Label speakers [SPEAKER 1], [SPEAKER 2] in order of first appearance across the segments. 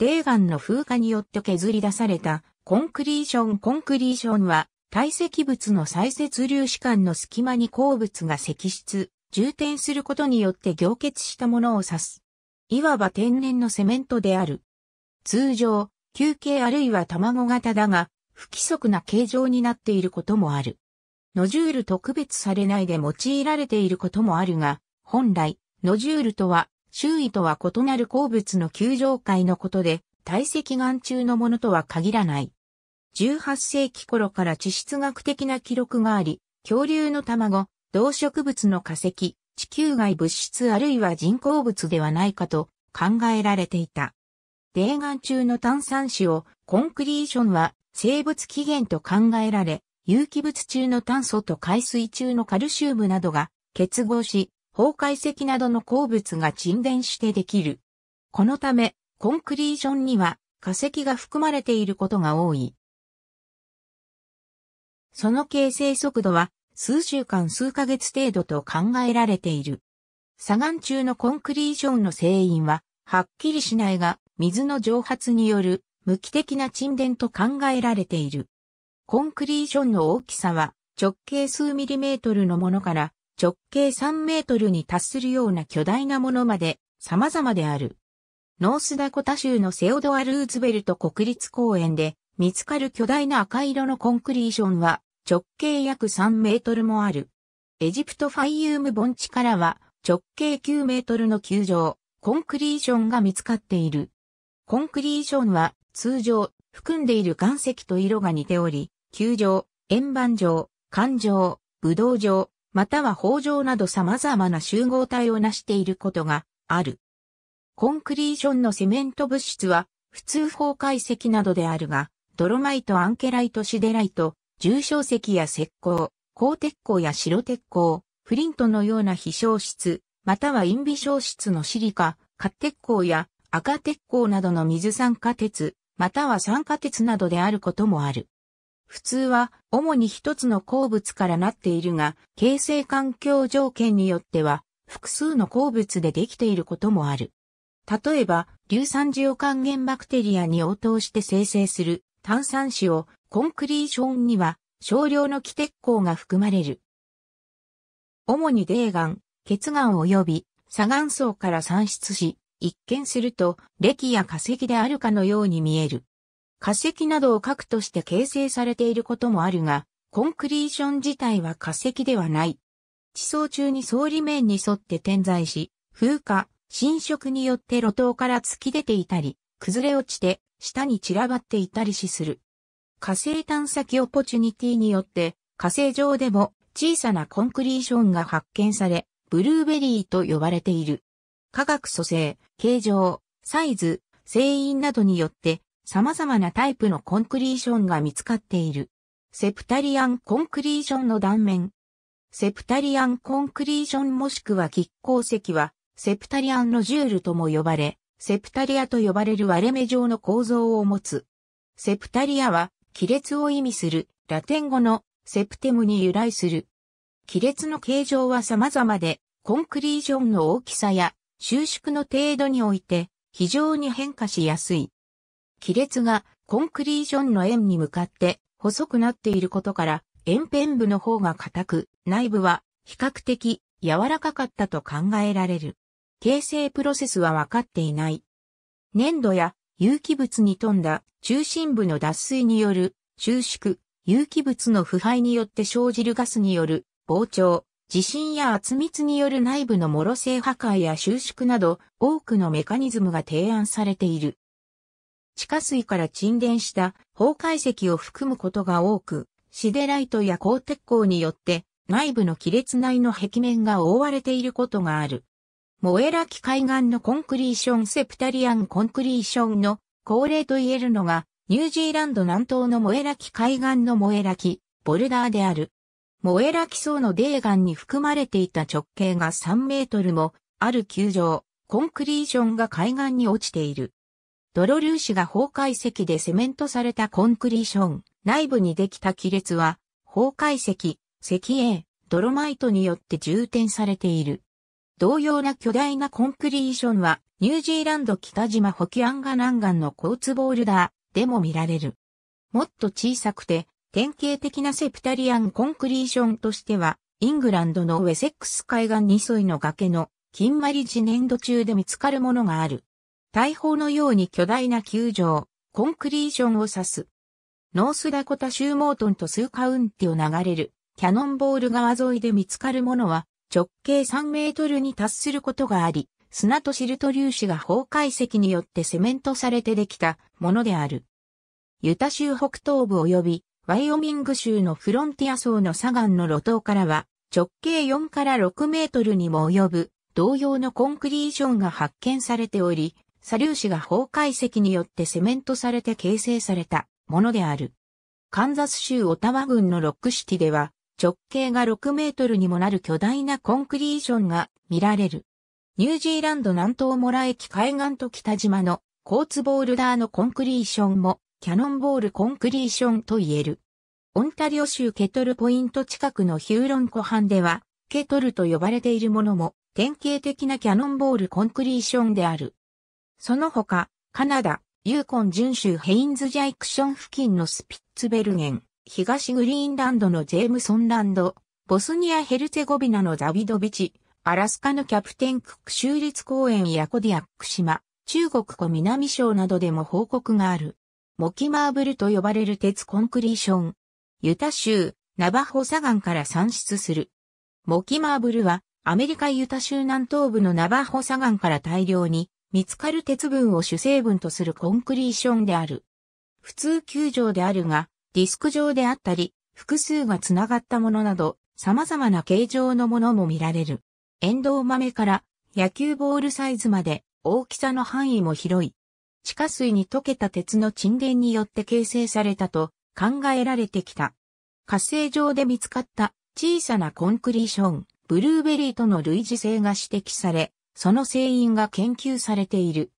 [SPEAKER 1] レーガンの風化によって削り出されたコンクリーションコンクリーションは堆積物の再接粒子間の隙間に鉱物が積出、充填することによって凝結したものを指す。いわば天然のセメントである。通常、球形あるいは卵型だが、不規則な形状になっていることもある。ノジュールと区別されないで用いられていることもあるが、本来、ノジュールとは周囲とは異なる鉱物の球状界のことで、堆積岩中のものとは限らない。18世紀頃から地質学的な記録があり、恐竜の卵、動植物の化石、地球外物質あるいは人工物ではないかと考えられていた。泥岩中の炭酸子をコンクリーションは生物起源と考えられ、有機物中の炭素と海水中のカルシウムなどが結合し、崩壊石などの鉱物が沈殿してできる。このため、コンクリーションには化石が含まれていることが多い。その形成速度は数週間数ヶ月程度と考えられている。砂岩中のコンクリーションの成因は、はっきりしないが、水の蒸発による無機的な沈殿と考えられている。コンクリーションの大きさは直径数ミリメートルのものから直径3メートルに達するような巨大なものまで様々である。ノースダコタ州のセオドア・ルーズベルト国立公園で見つかる巨大な赤色のコンクリーションは直径約3メートルもある。エジプトファイユーム盆地からは直径9メートルの球場、コンクリーションが見つかっている。コンクリーションは通常含んでいる岩石と色が似ており、球場、円盤状、環状、武道状、または法上など様々な集合体を成していることがある。コンクリーションのセメント物質は、普通法解析などであるが、ドロマイト、アンケライト、シデライト、重小石や石膏、鋼鉄鋼や白鉄鋼、フリントのような非消質、または陰微消質のシリカ、褐鉄鋼や赤鉄鋼などの水酸化鉄、または酸化鉄などであることもある。普通は主に一つの鉱物からなっているが、形成環境条件によっては複数の鉱物でできていることもある。例えば、硫酸ジオ還元バクテリアに応答して生成する炭酸子をコンクリーションには少量の気鉄鋼が含まれる。主に泥岩、血岩及び砂岩層から産出し、一見すると、歴や化石であるかのように見える。化石などを核として形成されていることもあるが、コンクリーション自体は化石ではない。地層中に層理面に沿って点在し、風化、侵食によって路頭から突き出ていたり、崩れ落ちて下に散らばっていたりしする。火星探査機オポチュニティによって、火星上でも小さなコンクリーションが発見され、ブルーベリーと呼ばれている。化学組成、形状、サイズ、成因などによって様々なタイプのコンクリーションが見つかっている。セプタリアンコンクリーションの断面。セプタリアンコンクリーションもしくは亀甲石は、セプタリアンのジュールとも呼ばれ、セプタリアと呼ばれる割れ目状の構造を持つ。セプタリアは、亀裂を意味する、ラテン語のセプテムに由来する。亀裂の形状は様々で、コンクリーションの大きさや収縮の程度において非常に変化しやすい。亀裂がコンクリージョンの円に向かって細くなっていることから、円辺部の方が硬く、内部は比較的柔らかかったと考えられる。形成プロセスは分かっていない。粘土や有機物に富んだ中心部の脱水による収縮、有機物の腐敗によって生じるガスによる膨張、地震や圧密による内部の脆性破壊や収縮など多くのメカニズムが提案されている。地下水から沈殿した崩壊石を含むことが多く、シデライトや鋼鉄鋼によって内部の亀裂内の壁面が覆われていることがある。モエラキ海岸のコンクリーションセプタリアンコンクリーションの恒例と言えるのが、ニュージーランド南東のモエラキ海岸のモエラキ、ボルダーである。モエラキ層の泥岩に含まれていた直径が3メートルもある球場、コンクリーションが海岸に落ちている。泥粒子が崩壊石でセメントされたコンクリーション、内部にできた亀裂は、崩壊石、石英、ドロマイトによって充填されている。同様な巨大なコンクリーションは、ニュージーランド北島ホキアンガ南岸のコーツボールダーでも見られる。もっと小さくて、典型的なセプタリアンコンクリーションとしては、イングランドのウェセックス海岸に沿いの崖の、金マリジ年度中で見つかるものがある。大砲のように巨大な球場、コンクリージョンを指す。ノースダコタ州モートンとスーカウンティを流れるキャノンボール川沿いで見つかるものは直径3メートルに達することがあり、砂とシルト粒子が崩壊石によってセメントされてできたものである。ユタ州北東部及びワイオミング州のフロンティア層の砂岩の路頭からは直径4から6メートルにも及ぶ同様のコンクリージョンが発見されており、砂粒子が崩壊石によってセメントされて形成されたものである。カンザス州オタワ郡のロックシティでは、直径が6メートルにもなる巨大なコンクリーションが見られる。ニュージーランド南東モラ駅海岸と北島のコーツボールダーのコンクリーションもキャノンボールコンクリーションと言える。オンタリオ州ケトルポイント近くのヒューロン湖畔では、ケトルと呼ばれているものも典型的なキャノンボールコンクリーションである。その他、カナダ、ユーコン準州ヘインズジャイクション付近のスピッツベルゲン、東グリーンランドのジェームソンランド、ボスニア・ヘルツェゴビナのザビドビチ、アラスカのキャプテンクック州立公園やコディアック島、中国湖南省などでも報告がある。モキマーブルと呼ばれる鉄コンクリーション。ユタ州、ナバホ砂岩から産出する。モキマーブルは、アメリカユタ州南東部のナバホ砂岩から大量に見つかる鉄分を主成分とするコンクリーションである。普通球状であるが、ディスク状であったり、複数がつながったものなど、様々な形状のものも見られる。エンドウ豆から野球ボールサイズまで大きさの範囲も広い。地下水に溶けた鉄の沈殿によって形成されたと考えられてきた。火星上で見つかった小さなコンクリーション、ブルーベリーとの類似性が指摘され、その成因が研究されている。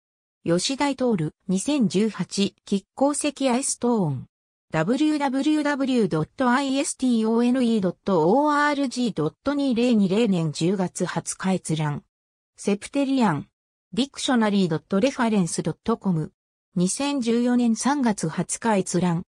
[SPEAKER 1] 吉大通る2018キッコ石アイストーン www.istone.org.2020 年10月20日閲覧セプテリアンディクショナリー .reference.com 2014年3月20日閲覧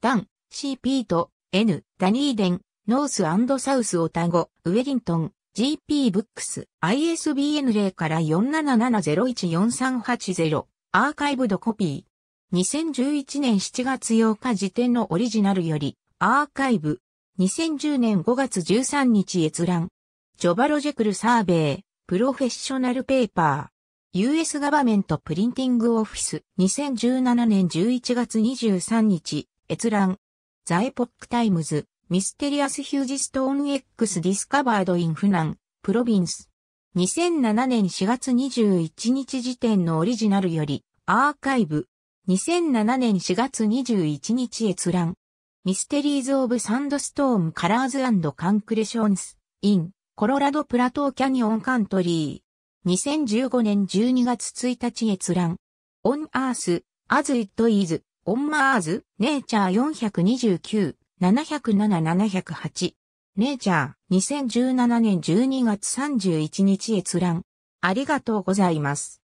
[SPEAKER 1] ダン CP と N ダニーデンノースサウスオタゴウェリントン GP ブックス ISBN 0から477014380アーカイブドコピー2011年7月8日時点のオリジナルよりアーカイブ2010年5月13日閲覧ジョバロジェクルサーベイプロフェッショナルペーパー US ガバメントプリンティングオフィス2017年11月23日閲覧ザエポックタイムズミステリアス・ヒュージストーン X ディスカバード・イン・フナン、プロビンス。2007年4月21日時点のオリジナルより、アーカイブ。2007年4月21日閲覧。ミステリーズ・オブ・サンドストーム・カラーズカンクレションズ・イン・コロラド・プラトー・キャニオン・カントリー。2015年12月1日閲覧。オン・アース、アズ・イット・イーズ、オン・マーズ、ネイチャー429。707-708。ネイチャー、2017年12月31日閲覧。ありがとうございます。